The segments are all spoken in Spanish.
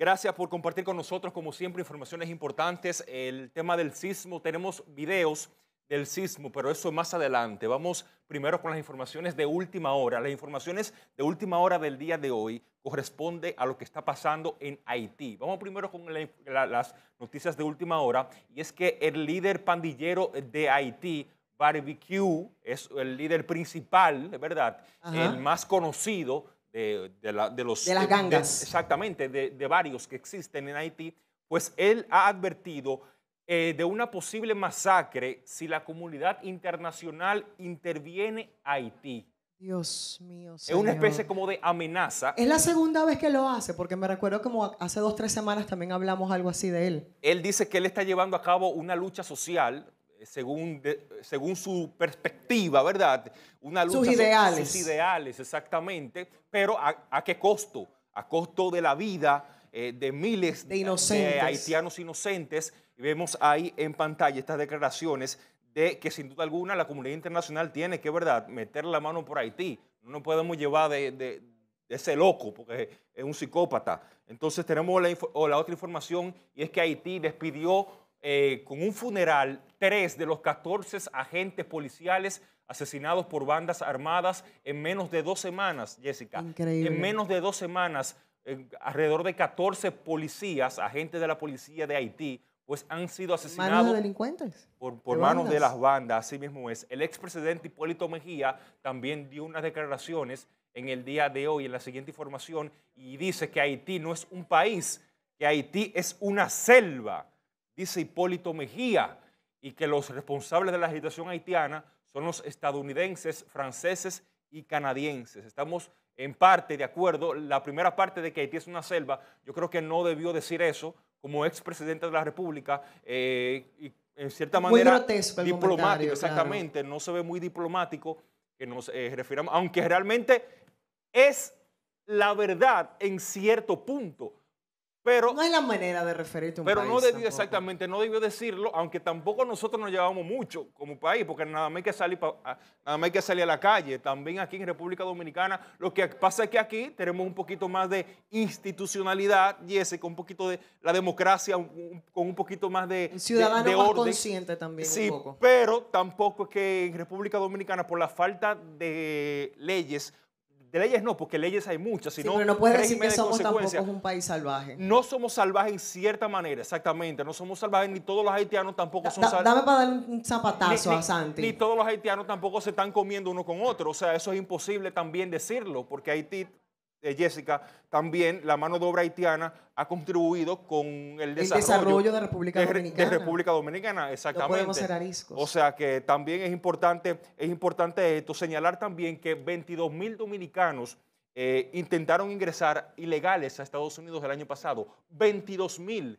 Gracias por compartir con nosotros, como siempre, informaciones importantes. El tema del sismo, tenemos videos del sismo, pero eso más adelante. Vamos primero con las informaciones de última hora. Las informaciones de última hora del día de hoy corresponde a lo que está pasando en Haití. Vamos primero con las noticias de última hora, y es que el líder pandillero de Haití, Barbecue, es el líder principal, de verdad, el más conocido de, los... De las gangas. exactamente, de, varios que existen en Haití, pues él ha advertido eh, de una posible masacre si la comunidad internacional interviene a Haití. Dios mío. Es una especie como de amenaza. Es la segunda vez que lo hace, porque me recuerdo como hace dos, tres semanas también hablamos algo así de él. Él dice que él está llevando a cabo una lucha social según, según su perspectiva, ¿verdad? Una lucha sus ideales. Sus ideales, exactamente, pero ¿a, qué costo? A costo de la vida eh, de miles de, haitianos inocentes. Vemos ahí en pantalla estas declaraciones de que sin duda alguna la comunidad internacional tiene que, ¿verdad?, meter la mano por Haití. No nos podemos llevar de, ese loco, porque es un psicópata. Entonces tenemos la, la, otra información y es que Haití despidió eh, con un funeral, tres de los 14 agentes policiales asesinados por bandas armadas en menos de dos semanas, Jessica. En menos de dos semanas, eh, alrededor de 14 policías, agentes de la policía de Haití, pues han sido asesinados por, manos de las bandas, así mismo es. El expresidente Hipólito Mejía también dio unas declaraciones en el día de hoy, en la siguiente información, y dice que Haití no es un país, que Haití es una selva dice Hipólito Mejía, y que los responsables de la agitación haitiana son los estadounidenses, franceses y canadienses. Estamos en parte de acuerdo. La primera parte de que Haití es una selva, yo creo que no debió decir eso como expresidente de la República. Eh, en cierta manera, diplomático, exactamente. No se ve muy diplomático que nos eh, refiramos, aunque realmente es la verdad en cierto punto no es la manera de referirte a un Pero no debió exactamente, no debió decirlo, aunque tampoco nosotros nos llevamos mucho como país, porque nada más hay que salir, nada más que salir a la calle. También aquí en República Dominicana, lo que pasa es que aquí tenemos un poquito más de institucionalidad y ese con un poquito de la democracia, con un poquito más de El ciudadano más consciente también sí, pero tampoco es que en República Dominicana por la falta de leyes de leyes no, porque leyes hay muchas, sino pero no puedes decir que somos tampoco un país salvaje. No somos salvajes en cierta manera, exactamente. No somos salvajes, ni todos los haitianos tampoco son salvajes. Dame para dar un zapatazo a Santi. ni todos los haitianos tampoco se están comiendo uno con otro. O sea, eso es imposible también decirlo, porque Haití Jessica, también la mano de obra haitiana ha contribuido con el desarrollo, de República Dominicana. De, República Dominicana, exactamente. O sea que también es importante, es importante esto, señalar también que 22.000 mil dominicanos eh, intentaron ingresar ilegales a Estados Unidos el año pasado, 22.000 mil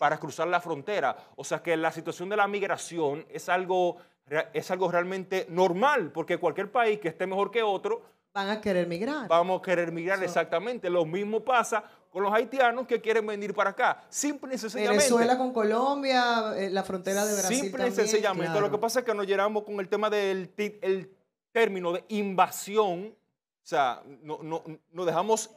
para cruzar la frontera. O sea que la situación de la migración es algo, es algo realmente normal, porque cualquier país que esté mejor que otro van a querer migrar. Vamos a querer migrar, exactamente. Lo mismo pasa con los haitianos que quieren venir para acá. Simple y sencillamente. Venezuela con Colombia, eh, la frontera de Brasil. Simple y sencillamente. Lo que pasa es que nos llenamos con el tema del el término de invasión. O sea, nos dejamos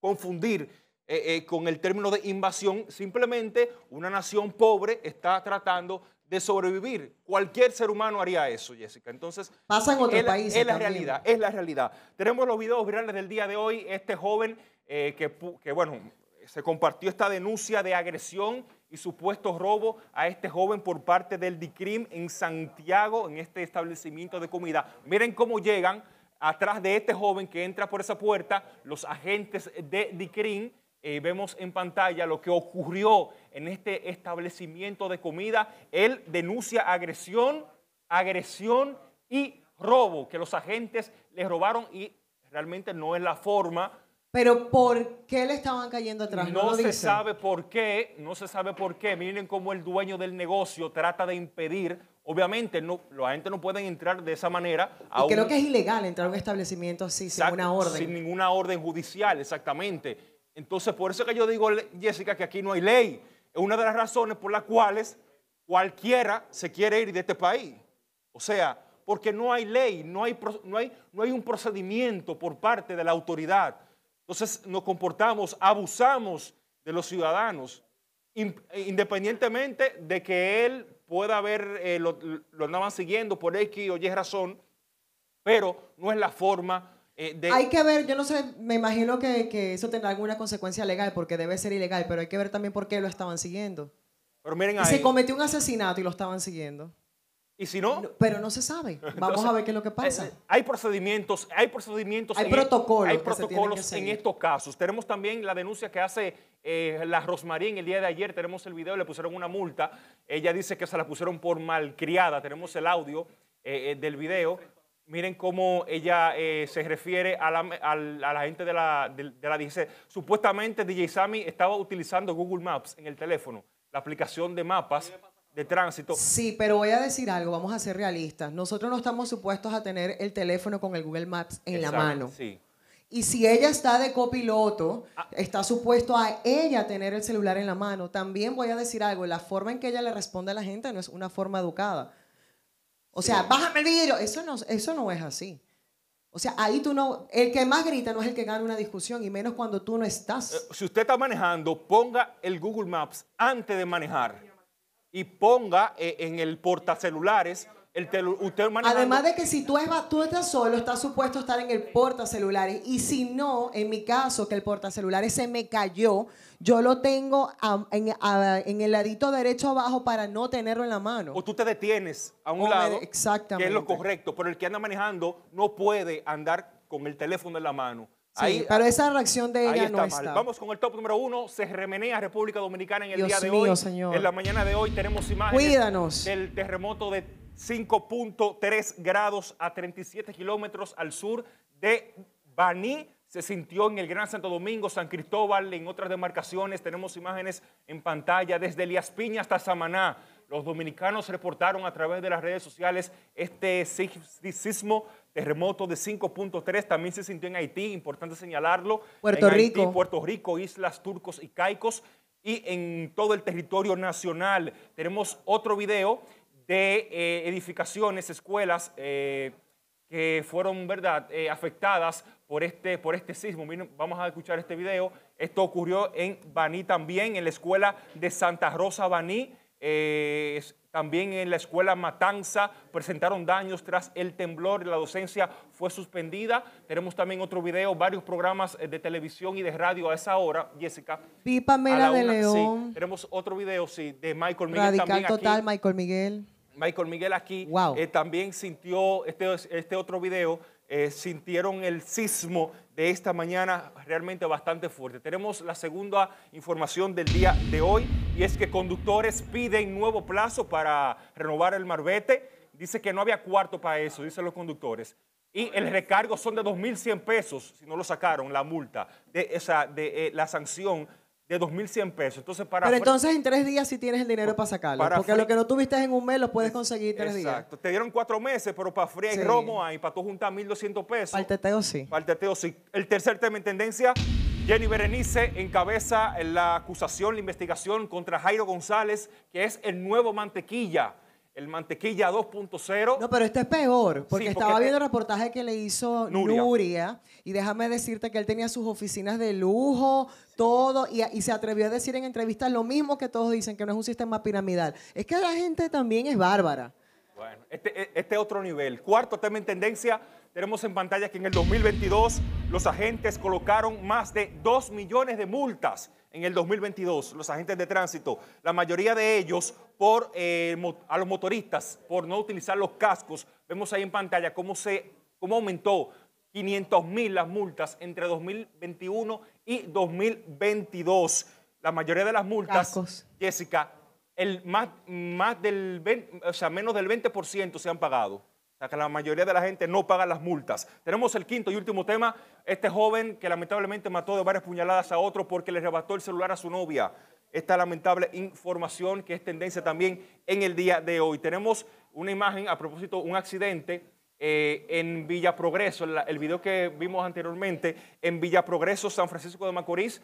confundir eh, eh, con el término de invasión. Simplemente una nación pobre está tratando de sobrevivir. Cualquier ser humano haría eso, Jessica. Entonces, pasa en otros países. Es la realidad, es la realidad. Tenemos los videos virales del día de hoy. Este joven eh, que, que, bueno, se compartió esta denuncia de agresión y supuesto robo a este joven por parte del DICRIM en Santiago, en este establecimiento de comida. Miren cómo llegan atrás de este joven que entra por esa puerta los agentes de DICRIM eh, vemos en pantalla lo que ocurrió en este establecimiento de comida. Él denuncia agresión, agresión y robo, que los agentes le robaron y realmente no es la forma. Pero ¿por qué le estaban cayendo atrás? No, se sabe por qué, no se sabe por qué. Miren cómo el dueño del negocio trata de impedir. Obviamente, los agentes no pueden entrar de esa manera. creo que es ilegal entrar a un establecimiento así, sin una orden. Sin ninguna orden judicial, exactamente. Entonces, por eso que yo digo, Jessica, que aquí no hay ley. Es una de las razones por las cuales cualquiera se quiere ir de este país. O sea, porque no hay ley, no hay, no hay, no hay un procedimiento por parte de la autoridad. Entonces nos comportamos, abusamos de los ciudadanos, eh, independientemente de que él pueda haber, eh, lo, lo andaban siguiendo por X o Y razón, pero no es la forma eh, hay que ver, yo no sé, me imagino que, eso tendrá alguna consecuencia legal, porque debe ser ilegal, pero hay que ver también por qué lo estaban siguiendo. Pero miren ahí. Y se cometió un asesinato y lo estaban siguiendo. ¿Y si no? pero no se sabe. Vamos a ver qué es lo que eh, pasa. Eh, hay procedimientos, hay procedimientos. Hay e-, protocolos. Hay protocolos en estos casos. Tenemos también la denuncia que hace eh, la Rosmarín el día de ayer. Tenemos el video, le pusieron una multa. Ella dice que se la pusieron por malcriada. Tenemos el audio del video. Miren cómo ella eh, se refiere a la, gente de la, de, Supuestamente DJ Sammy estaba utilizando Google Maps en el teléfono, la aplicación de mapas de tránsito. Sí, pero voy a decir algo, vamos a ser realistas. Nosotros no estamos supuestos a tener el teléfono con el Google Maps en la mano. Sí. Y si ella está de copiloto, ah. está supuesto a ella tener el celular en la mano. También voy a decir algo, la forma en que ella le responde a la gente no es una forma educada. O sea, bájame el vidrio. Eso no, eso no es así. O sea, ahí tú no, el que más grita no es el que gana una discusión y menos cuando tú no estás. Eh, si usted está manejando, ponga el Google Maps antes de manejar y ponga eh, en el portacelulares Además de que si tú, estás solo, estás supuesto a estar en el celulares Y si no, en mi caso, que el portacelulares se me cayó, yo lo tengo en, el ladito derecho abajo para no tenerlo en la mano. O tú te detienes a un lado, exactamente. que es lo correcto, pero el que anda manejando no puede andar con el teléfono en la mano. Sí, pero esa reacción de ella no está. Vamos con el top número uno. Se remenea República Dominicana en el día de hoy. En la mañana de hoy tenemos imágenes del terremoto de 5.3 grados a 37 kilómetros al sur de Baní. Se sintió en el Gran Santo Domingo, San Cristóbal, en otras demarcaciones. Tenemos imágenes en pantalla desde Elías Piña hasta Samaná. Los dominicanos reportaron a través de las redes sociales este sismo, terremoto de 5.3. También se sintió en Haití, importante señalarlo. Puerto Rico. Haití, Puerto Rico, islas turcos y caicos y en todo el territorio nacional. Tenemos otro video de eh, edificaciones, escuelas eh, que fueron ¿verdad? Eh, afectadas por este, por este sismo. vamos a escuchar este video. Esto ocurrió en Baní también, en la escuela de Santa Rosa Baní. también en la escuela Matanza presentaron daños tras el temblor, la docencia fue suspendida. Tenemos también otro video, varios programas de televisión y de radio a esa hora, Jessica. Pipa de León. tenemos otro video, sí, de Michael Miguel Radical Total, Michael Miguel. Michael Miguel aquí. Eh, también sintió este, este otro video, eh, sintieron el sismo de esta mañana realmente bastante fuerte. Tenemos la segunda información del día de hoy y es que conductores piden nuevo plazo para renovar el marbete. Dice que no había cuarto para eso, dicen los conductores. Y el recargo son de 2.100 pesos, si no lo sacaron, la multa, de, de eh, la sanción de 2.100 pesos. Entonces, para Pero entonces en tres días sí tienes el dinero para sacarlo. porque lo que no tuviste en un mes lo puedes conseguir en tres días. Exacto. Te dieron cuatro meses, pero para fría y romo hay, para tú juntar 1.200 pesos. al teteo sí. Para el teteo sí. El tercer tema en tendencia, Jenny Berenice encabeza la acusación, la investigación contra Jairo González, que es el nuevo mantequilla el Mantequilla 2.0. No, pero este es peor, porque, estaba viendo el reportaje que le hizo Nuria. y déjame decirte que él tenía sus oficinas de lujo, todo, y, se atrevió a decir en entrevistas lo mismo que todos dicen, que no es un sistema piramidal. Es que la gente también es bárbara. Bueno, este, e, es este otro nivel. Cuarto tema en tendencia, tenemos en pantalla que en el 2022 los agentes colocaron más de 2 millones de multas. En el 2022, los agentes de tránsito, la mayoría de ellos por, eh, a los motoristas por no utilizar los cascos. Vemos ahí en pantalla cómo, se, cómo aumentó 500 mil las multas entre 2021 y 2022. La mayoría de las multas, Jessica, el más, más del o sea, menos del 20% se han pagado. O que la mayoría de la gente no paga las multas. Tenemos el quinto y último tema. Este joven que lamentablemente mató de varias puñaladas a otro porque le rebató el celular a su novia. Esta lamentable información que es tendencia también en el día de hoy. Tenemos una imagen a propósito, un accidente eh, en Villa Progreso, el video que vimos anteriormente, en Villa Progreso, San Francisco de Macorís,